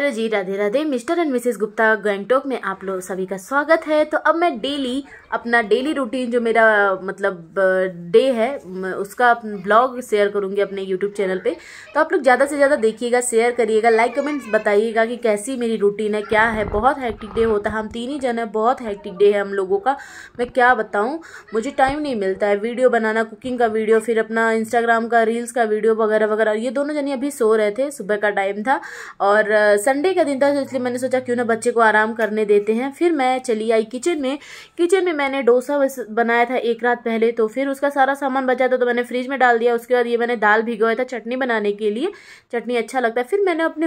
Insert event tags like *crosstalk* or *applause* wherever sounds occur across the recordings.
Hello ji Radhe Radhe मिस्टर and Mrs Gupta Gangtok में आप लोग सभी का स्वागत है तो अब मैं डेली अपना डेली रूटीन जो मेरा मतलब डे है उसका ब्लॉग शेयर करूंगी अपने यूट्यूब चैनल पे तो आप लोग ज़्यादा से ज़्यादा देखिएगा शेयर करिएगा लाइक कमेंट्स बताइएगा कि कैसी मेरी रूटीन है क्या है बहुत हैक्टिक डे होता है हम तीन ही जन है बहुत हैक्टिक डे है हम लोगों का मैं क्या बताऊँ मुझे टाइम नहीं मिलता है वीडियो बनाना कुकिंग का वीडियो फिर अपना इंस्टाग्राम का रील्स का वीडियो वगैरह वगैरह ये दोनों जने अभी सो रहे थे सुबह का टाइम था और संडे का दिन था तो इसलिए मैंने सोचा क्यों ना बच्चे को आराम करने देते हैं फिर मैं चली आई किचन में किचन में मैंने डोसा बनाया था एक रात पहले तो फिर उसका सारा सामान बचा था तो मैंने फ्रिज में डाल दिया उसके बाद ये मैंने दाल भिगोया था तो चटनी बनाने के लिए चटनी अच्छा लगता है फिर मैंने अपने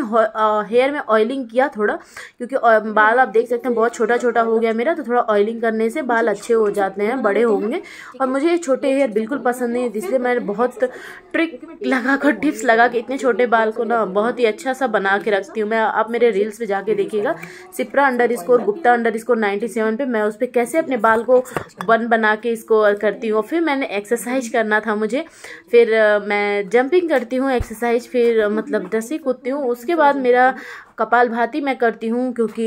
हेयर में ऑयलिंग किया थोड़ा क्योंकि बाल आप देख सकते हैं बहुत छोटा छोटा हो गया मेरा तो थोड़ा ऑयलिंग करने से बाल अच्छे हो जाते हैं बड़े होंगे और मुझे ये छोटे हेयर बिल्कुल पसंद नहीं जिससे मैंने बहुत ट्रिक लगा कर टिप्स लगा के इतने छोटे बाल को ना बहुत ही अच्छा सा बना के रखती हूँ मैं आप मेरे रील्स पे जाके देखिएगा Sipra underscore Gupta underscore ninety seven पर मैं उस पर कैसे अपने बाल को बन बना के इसको करती हूँ फिर मैंने एक्सरसाइज करना था मुझे फिर मैं जंपिंग करती हूँ एक्सरसाइज फिर मतलब रस्सी कूदती हूँ उसके बाद मेरा कपाल भाती मैं करती हूँ क्योंकि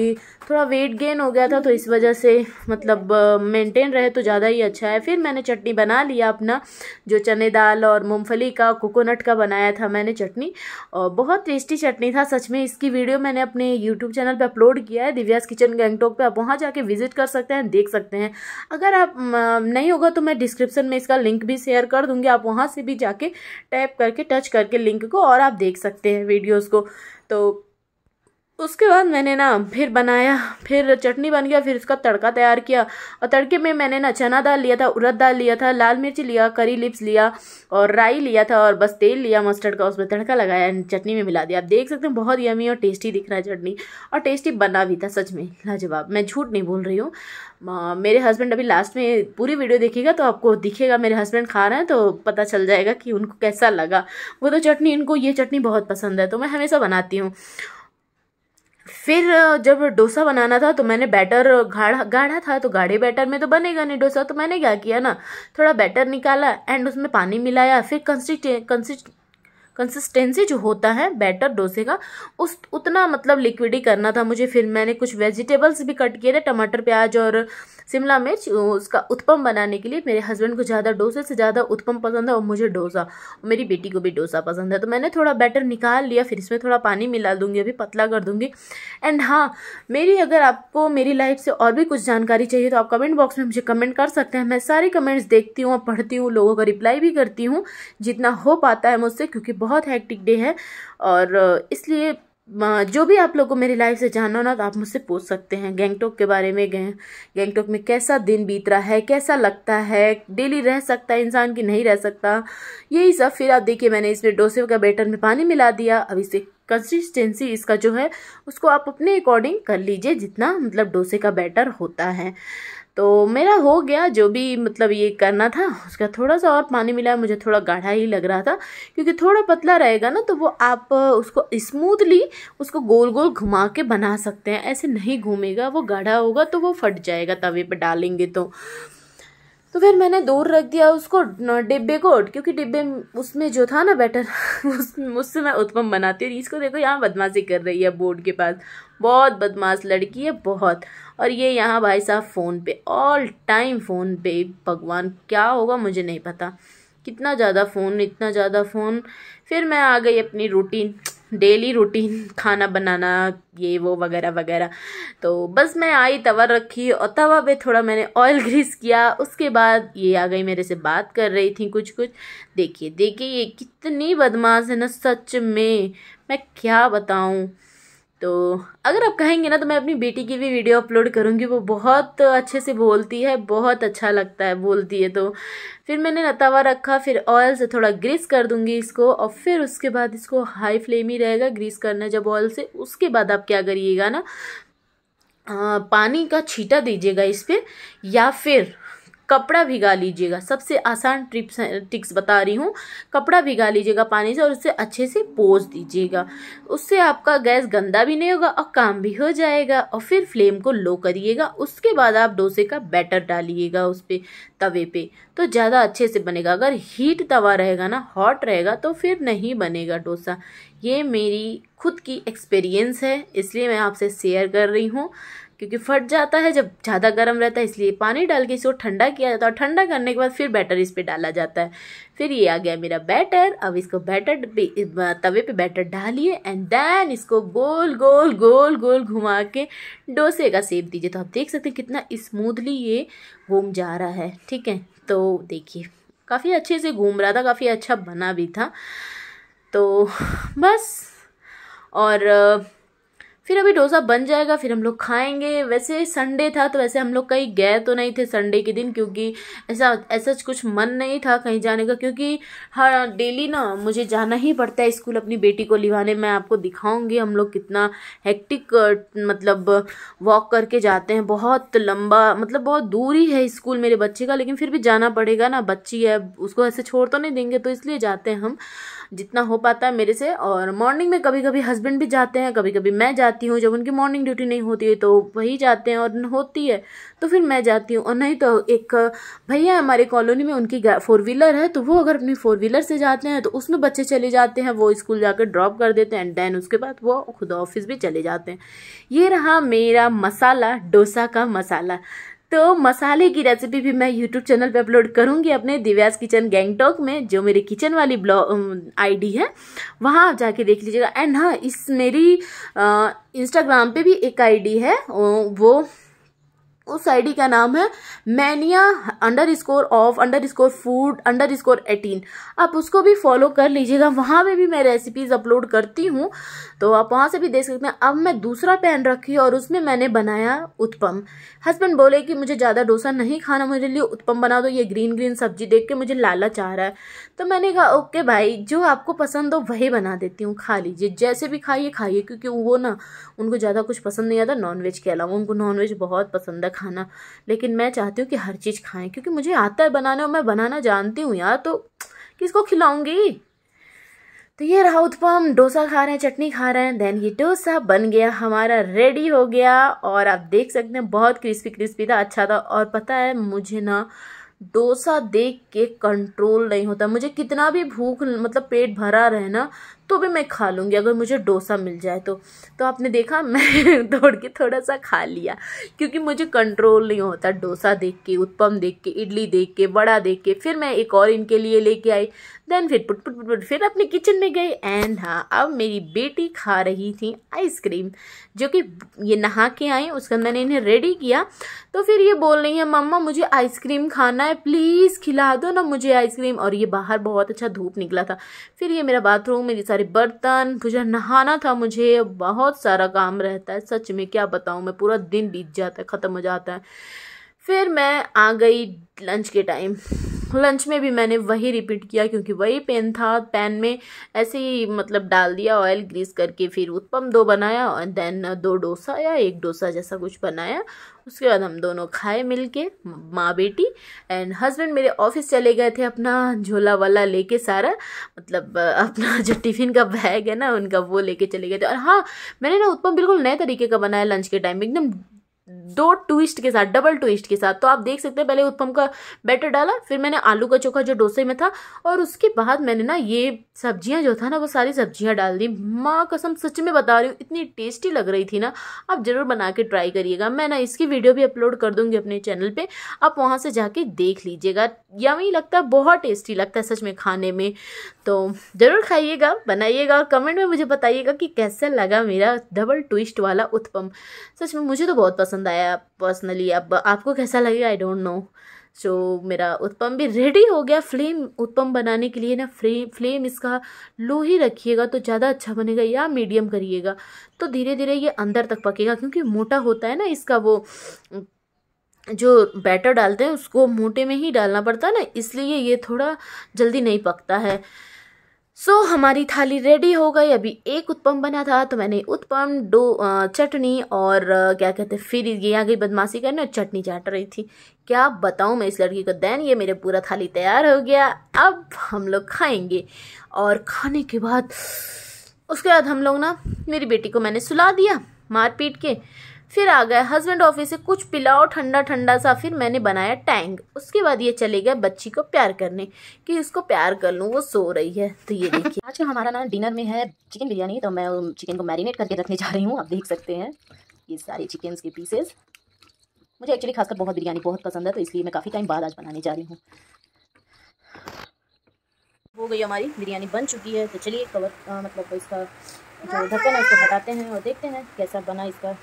थोड़ा वेट गेन हो गया था तो इस वजह से मतलब मेंटेन रहे तो ज़्यादा ही अच्छा है फिर मैंने चटनी बना लिया अपना जो चने दाल और मूंगफली का कोकोनट का बनाया था मैंने चटनी और बहुत टेस्टी चटनी था सच में इसकी वीडियो वीडियो मैंने अपने यूट्यूब चैनल पर अपलोड किया है दिव्यास किचन गैंगटॉक पर आप वहाँ जाके विजिट कर सकते हैं देख सकते हैं अगर आप नहीं होगा तो मैं डिस्क्रिप्शन में इसका लिंक भी शेयर कर दूँगी आप वहाँ से भी जाके टैप करके टच करके लिंक को और आप देख सकते हैं वीडियोज़ को तो उसके बाद मैंने ना फिर बनाया फिर चटनी बन गया फिर इसका तड़का तैयार किया और तड़के में मैंने ना चना दाल लिया था उड़द दाल लिया था लाल मिर्च लिया करी लिप्स लिया और राई लिया था और बस तेल लिया मस्टर्ड का उसमें तड़का लगाया चटनी में मिला दिया आप देख सकते हैं बहुत यमी और टेस्टी दिख रहा है चटनी और टेस्टी बना भी था सच में लाजवाब मैं झूठ नहीं बोल रही हूँ मेरे हस्बैंड अभी लास्ट में पूरी वीडियो देखेगा तो आपको दिखेगा मेरे हस्बैंड खा रहे हैं तो पता चल जाएगा कि उनको कैसा लगा वो तो चटनी इनको ये चटनी बहुत पसंद है तो मैं हमेशा बनाती हूँ फिर जब डोसा बनाना था तो मैंने बैटर गाढ़ा गाढ़ा था तो गाढ़े बैटर में तो बनेगा नहीं डोसा तो मैंने क्या किया ना थोड़ा बैटर निकाला एंड उसमें पानी मिलाया फिर कंसिस्ट कंसिस्ट कंसिस्टेंसी जो होता है बैटर डोसे का उस उतना मतलब लिक्विड ही करना था मुझे फिर मैंने कुछ वेजिटेबल्स भी कट किए थे टमाटर प्याज और शिमला मिर्च उसका उत्पम बनाने के लिए मेरे हस्बैंड को ज़्यादा डोसे से ज़्यादा उत्पम पसंद है और मुझे डोसा और मेरी बेटी को भी डोसा पसंद है तो मैंने थोड़ा बैटर निकाल लिया फिर इसमें थोड़ा पानी मिला दूंगी अभी पतला कर दूंगी एंड हाँ मेरी अगर आपको मेरी लाइफ से और भी कुछ जानकारी चाहिए तो आप कमेंट बॉक्स में मुझे कमेंट कर सकते हैं मैं सारे कमेंट्स देखती हूँ और पढ़ती हूँ लोगों का रिप्लाई भी करती हूँ जितना हो पाता है मुझसे क्योंकि बहुत हैक्टिक डे है और इसलिए जो भी आप लोग को मेरी लाइफ से जानना हो ना तो आप मुझसे पूछ सकते हैं गैंगटोक के बारे में गैंग गैंगटोक में कैसा दिन बीत रहा है कैसा लगता है डेली रह सकता है इंसान की नहीं रह सकता यही सब फिर आप देखिए मैंने इसमें डोसे का बैटर में पानी मिला दिया अब इसे कंसिस्टेंसी इसका जो है उसको आप अपने अकॉर्डिंग कर लीजिए जितना मतलब डोसे का बैटर होता है तो मेरा हो गया जो भी मतलब ये करना था उसका थोड़ा सा और पानी मिला मुझे थोड़ा गाढ़ा ही लग रहा था क्योंकि थोड़ा पतला रहेगा ना तो वो आप उसको स्मूथली उसको गोल गोल घुमा के बना सकते हैं ऐसे नहीं घूमेगा वो गाढ़ा होगा तो वो फट जाएगा तवे पर डालेंगे तो तो फिर मैंने दूर रख दिया उसको डिब्बे को क्योंकि डिब्बे उसमें जो था ना बैटर *laughs* उस उससे मैं उत्पम बनाती हूँ इसको देखो यहाँ बदमाशी कर रही है बोर्ड के पास बहुत बदमाश लड़की है बहुत और ये यहाँ भाई साहब फ़ोन पे ऑल टाइम फ़ोन पे भगवान क्या होगा मुझे नहीं पता कितना ज़्यादा फ़ोन इतना ज़्यादा फ़ोन फिर मैं आ गई अपनी रूटीन डेली रूटीन खाना बनाना ये वो वगैरह वगैरह तो बस मैं आई तवा रखी और तवा पे थोड़ा मैंने ऑयल ग्रीस *laughs* किया उसके बाद ये आ गई मेरे से बात कर रही थी कुछ कुछ देखिए देखिए ये कितनी बदमाश है ना सच में मैं क्या बताऊँ तो अगर आप कहेंगे ना तो मैं अपनी बेटी की भी वीडियो अपलोड करूँगी वो बहुत अच्छे से बोलती है बहुत अच्छा लगता है बोलती है तो फिर मैंने नतावा रखा फिर ऑयल से थोड़ा ग्रीस कर दूँगी इसको और फिर उसके बाद इसको हाई फ्लेम ही रहेगा ग्रीस करना जब ऑयल से उसके बाद आप क्या करिएगा ना आ, पानी का छीटा दीजिएगा इस पर या फिर कपड़ा भिगा लीजिएगा सबसे आसान ट्रिप्स टिक्स बता रही हूँ कपड़ा भिगा लीजिएगा पानी से और उससे अच्छे से पोज दीजिएगा उससे आपका गैस गंदा भी नहीं होगा और काम भी हो जाएगा और फिर फ्लेम को लो करिएगा उसके बाद आप डोसे का बैटर डालिएगा उस पर तवे पे तो ज़्यादा अच्छे से बनेगा अगर हीट तवा रहेगा ना हॉट रहेगा तो फिर नहीं बनेगा डोसा ये मेरी खुद की एक्सपीरियंस है इसलिए मैं आपसे शेयर कर रही हूँ क्योंकि फट जाता है जब ज़्यादा गर्म रहता है इसलिए पानी डाल के इसको ठंडा किया जाता है और ठंडा करने के बाद फिर बैटर इस पर डाला जाता है फिर ये आ गया मेरा बैटर अब इसको बैटर तवे पे बैटर डालिए एंड देन इसको गोल गोल गोल गोल घुमा के डोसे का सेप दीजिए तो आप देख सकते हैं कितना स्मूथली ये घूम जा रहा है ठीक है तो देखिए काफ़ी अच्छे से घूम रहा था काफ़ी अच्छा बना भी था तो बस और फिर अभी डोसा बन जाएगा फिर हम लोग खाएंगे वैसे संडे था तो वैसे हम लोग कहीं गए तो नहीं थे संडे के दिन क्योंकि ऐसा ऐसा कुछ मन नहीं था कहीं जाने का क्योंकि हर डेली ना मुझे जाना ही पड़ता है स्कूल अपनी बेटी को लिवाने मैं आपको दिखाऊंगी हम लोग कितना हेक्टिक मतलब वॉक करके जाते हैं बहुत लंबा मतलब बहुत दूरी है स्कूल मेरे बच्चे का लेकिन फिर भी जाना पड़ेगा ना बच्ची है उसको ऐसे छोड़ तो नहीं देंगे तो इसलिए जाते हैं हम जितना हो पाता है मेरे से और मॉर्निंग में कभी कभी हस्बैंड भी जाते हैं कभी कभी मैं जाती जाती हूँ जब उनकी मॉर्निंग ड्यूटी नहीं होती है तो वही जाते हैं और होती है तो फिर मैं जाती हूँ और नहीं तो एक भैया हमारे कॉलोनी में उनकी फोर व्हीलर है तो वो अगर अपनी फोर व्हीलर से जाते हैं तो उसमें बच्चे चले जाते हैं वो स्कूल जाकर ड्रॉप कर देते हैं एंड देन उसके बाद वो खुद ऑफिस भी चले जाते हैं ये रहा मेरा मसाला डोसा का मसाला तो मसाले की रेसिपी भी मैं यूट्यूब चैनल पे अपलोड करूँगी अपने दिव्यास किचन गैंगटॉक में जो मेरी किचन वाली ब्लॉग आईडी है वहाँ आप जाके देख लीजिएगा एंड हाँ इस मेरी इंस्टाग्राम पे भी एक आईडी है वो उस आईडी का नाम है mania underscore of underscore food underscore eighteen आप उसको भी फॉलो कर लीजिएगा वहाँ पे भी मैं रेसिपीज अपलोड करती हूँ तो आप वहाँ से भी देख सकते हैं अब मैं दूसरा पैन रखी और उसमें मैंने बनाया उत्पम हस्बैंड बोले कि मुझे ज़्यादा डोसा नहीं खाना मुझे लिए उत्पम बना दो ये ग्रीन ग्रीन सब्जी देख के मुझे लालच आ रहा है तो मैंने कहा ओके भाई जो आपको पसंद हो वही बना देती हूँ खा लीजिए जैसे भी खाइए खाइए क्योंकि वो ना उनको ज़्यादा कुछ पसंद नहीं आता नॉनवेज के अलावा उनको नॉनवेज बहुत पसंद है खाना लेकिन मैं चाहती हूँ कि हर चीज़ खाएं क्योंकि मुझे आता है बनाना और मैं बनाना जानती हूँ यार तो किसको खिलाऊंगी तो ये रहा उत्पम डोसा खा रहे हैं चटनी खा रहे हैं देन ये डोसा बन गया हमारा रेडी हो गया और आप देख सकते हैं बहुत क्रिस्पी क्रिस्पी था अच्छा था और पता है मुझे ना डोसा देख के कंट्रोल नहीं होता मुझे कितना भी भूख मतलब पेट भरा रहे ना तो भी मैं खा लूँगी अगर मुझे डोसा मिल जाए तो तो आपने देखा *laughs* मैं दौड़ के थोड़ा सा खा लिया क्योंकि मुझे कंट्रोल नहीं होता डोसा देख के उत्पम देख के इडली देख के बड़ा देख के फिर मैं एक और इनके लिए लेके आई देन फिर पुट पुट पुट पुट फिर अपने किचन में गई एंड हाँ अब मेरी बेटी खा रही थी आइसक्रीम जो कि ये नहा के आई उसका मैंने इन्हें रेडी किया तो फिर ये बोल रही है मम्मा मुझे आइसक्रीम खाना है प्लीज़ खिला दो ना मुझे आइसक्रीम और ये बाहर बहुत अच्छा धूप निकला था फिर ये मेरा बाथरूम मेरे सारे बर्तन मुझे नहाना था मुझे बहुत सारा काम रहता है सच में क्या बताऊँ मैं पूरा दिन बीत जाता है ख़त्म हो जाता है फिर मैं आ गई लंच के टाइम लंच में भी मैंने वही रिपीट किया क्योंकि वही पेन था पैन में ऐसे ही मतलब डाल दिया ऑयल ग्रीस करके फिर उत्पम दो बनाया और देन दो डोसा या एक डोसा जैसा कुछ बनाया उसके बाद हम दोनों खाए मिल के माँ बेटी एंड हस्बैंड मेरे ऑफिस चले गए थे अपना झोला वाला लेके सारा मतलब अपना जो टिफ़िन का बैग है ना उनका वो लेके चले गए थे और हाँ मैंने ना उत्पम बिल्कुल नए तरीके का बनाया लंच के टाइम एकदम दो ट्विस्ट के साथ डबल ट्विस्ट के साथ तो आप देख सकते हैं पहले उत्पम का बैटर डाला फिर मैंने आलू का चोखा जो डोसे में था और उसके बाद मैंने ना ये सब्जियां जो था ना वो सारी सब्जियां डाल दी माँ कसम सच में बता रही हूँ इतनी टेस्टी लग रही थी ना आप ज़रूर बना के ट्राई करिएगा मैं ना इसकी वीडियो भी अपलोड कर दूँगी अपने चैनल पर आप वहाँ से जाके देख लीजिएगा यमी लगता है बहुत टेस्टी लगता है सच में खाने में तो ज़रूर खाइएगा बनाइएगा और कमेंट में मुझे बताइएगा कि कैसा लगा मेरा डबल ट्विस्ट वाला उत्पम सच में मुझे तो बहुत पसंद पसंद आया पर्सनली अब आपको कैसा लगेगा आई डोंट नो सो मेरा उत्पम भी रेडी हो गया फ्लेम उत्पम बनाने के लिए ना फ्लेम फ्लेम इसका लो ही रखिएगा तो ज़्यादा अच्छा बनेगा या मीडियम करिएगा तो धीरे धीरे ये अंदर तक पकेगा क्योंकि मोटा होता है ना इसका वो जो बैटर डालते हैं उसको मोटे में ही डालना पड़ता है ना इसलिए ये थोड़ा जल्दी नहीं पकता है सो so, हमारी थाली रेडी हो गई अभी एक उत्पम बना था तो मैंने उत्पम डो चटनी और क्या कहते हैं फिर ये आ गई बदमाशी करने और चटनी चाट रही थी क्या बताऊँ मैं इस लड़की को दैन ये मेरे पूरा थाली तैयार हो गया अब हम लोग खाएंगे और खाने के बाद उसके बाद हम लोग ना मेरी बेटी को मैंने सुला दिया मार पीट के फिर आ गए हस्बैंड ऑफिस से कुछ पिलाओ ठंडा ठंडा सा फिर मैंने बनाया टैंग उसके बाद ये चले गए बच्ची को प्यार करने कि इसको प्यार कर लूँ वो सो रही है तो ये देखिए *laughs* आज का हमारा ना डिनर में है चिकन बिरयानी तो मैं चिकन को मैरिनेट करके रखने जा रही हूँ आप देख सकते हैं ये सारे चिकन के पीसेस मुझे एक्चुअली खासकर बहुत बिरयानी बहुत पसंद है तो इसलिए मैं काफ़ी टाइम बाद आज बनाने जा रही हूँ हो गई हमारी बिरयानी बन चुकी है तो चलिए कवर मतलब इसका जो ढक्कन है उसको हटाते हैं और देखते हैं कैसा बना इसका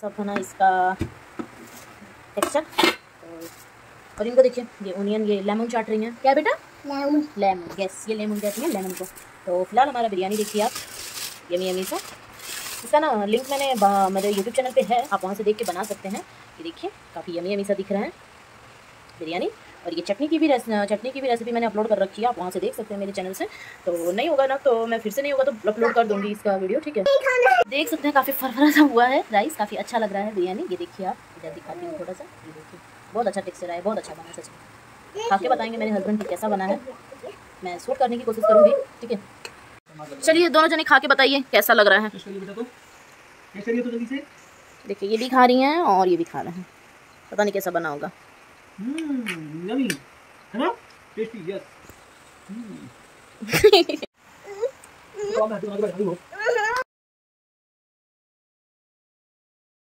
सब ना इसका टेक्सचर और इनको देखिए ये ओनियन ये लेमन चाट रही हैं क्या बेटा लेमन लेमन गैस ये लेमन कहती हैं लेमन को तो फिलहाल हमारा बिरयानी देखिए आप यमी यमी सा इसका ना लिंक मैंने मेरे यूट्यूब चैनल पे है आप वहाँ से देख के बना सकते हैं ये देखिए काफ़ी यमी यमी सा दिख रहा है बिरयानी और ये चटनी की भी चटनी की भी रेसिपी मैंने अपलोड कर रखी है आप वहाँ से देख सकते हैं मेरे चैनल से तो नहीं होगा ना तो मैं फिर से नहीं होगा तो अपलोड कर दूंगी इसका वीडियो ठीक है देख सकते हैं काफ़ी फरफरा सा हुआ है राइस काफ़ी अच्छा लग रहा है बिरयानी ये देखिए आप इधर दिखाती हूँ थोड़ा सा ये देखिए बहुत अच्छा टेक्सचर है बहुत अच्छा बना सच में खा के बताएंगे मेरे हस्बैंड की कैसा बना है मैं सूट करने की कोशिश करूँगी ठीक है चलिए दोनों जने खा के बताइए कैसा लग रहा है तो देखिए ये भी खा रही हैं और ये भी खा रहे हैं पता नहीं कैसा बना होगा Mmm, yummy. Hello? Tasty, yes. Mmm. *laughs*